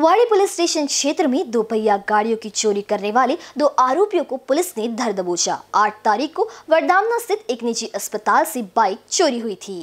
वाड़ी police station क्षेत्र में दोपहिया गाड़ियों की चोरी करने वाले दो आरोपियों को पुलिस ने धर दबोचा आठ तारीख को वरदामना स्थित एक निजी अस्पताल से बाइक चोरी हुई थी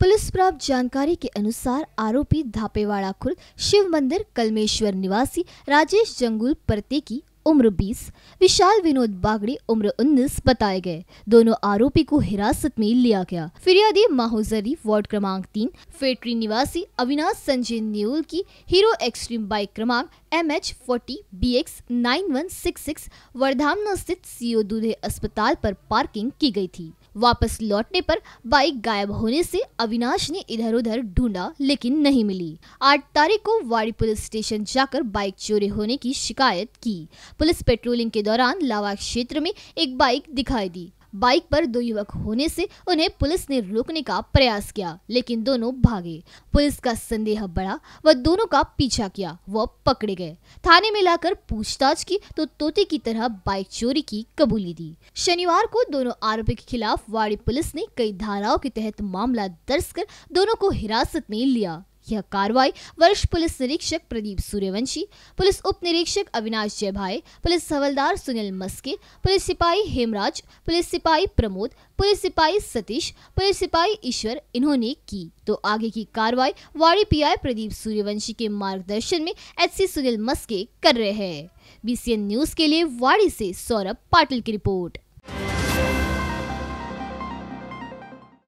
पुलिस प्राप्त जानकारी के अनुसार आरोपी धापेवाड़ा खुर्द शिव मंदिर कलमेश्वर निवासी राजेश जंगुल परते की उम्र 20, विशाल विनोद बागड़ी उम्र 19 बताए गए दोनों आरोपी को हिरासत में लिया गया फिरियादी माहौजरी वार्ड क्रमांक तीन फेटरी निवासी अविनाश संजय न्यूल की हीरो एक्सट्रीम बाइक क्रमांक M H forty B X nine one six six वर्धामना स्थित सीओ दूधे अस्पताल पर पार्किंग की गई थी वापस लौटने पर बाइक गायब होने से अविनाश ने इधर उधर ढूंढा लेकिन नहीं मिली आठ तारीख को वाड़ी पुलिस स्टेशन जाकर बाइक चोरी होने की शिकायत की पुलिस पेट्रोलिंग के दौरान लावा क्षेत्र में एक बाइक दिखाई दी बाइक पर दो युवक होने से उन्हें पुलिस ने रोकने का प्रयास किया लेकिन दोनों भागे पुलिस का संदेह बढ़ा व दोनों का पीछा किया वह पकड़े गए थाने में लाकर पूछताछ की तो तोते की तरह बाइक चोरी की कबूली दी शनिवार को दोनों आरोपी के खिलाफ वाड़ी पुलिस ने कई धाराओं के तहत मामला दर्ज कर दोनों को हिरासत में लिया यह कार्रवाई वरिष्ठ पुलिस निरीक्षक प्रदीप सूर्यवंशी पुलिस उप निरीक्षक अविनाश भाई पुलिस हवलदार सुनील मस्के पुलिस सिपाही हेमराज पुलिस सिपाही प्रमोद पुलिस सिपाही सतीश पुलिस सिपाही ईश्वर इन्होंने की तो आगे की कार्रवाई वाड़ी पीआई प्रदीप सूर्यवंशी के मार्गदर्शन में एचसी सुनील मस्के कर रहे हैं बीसीएन न्यूज के लिए वाड़ी से सौरभ पाटिल की रिपोर्ट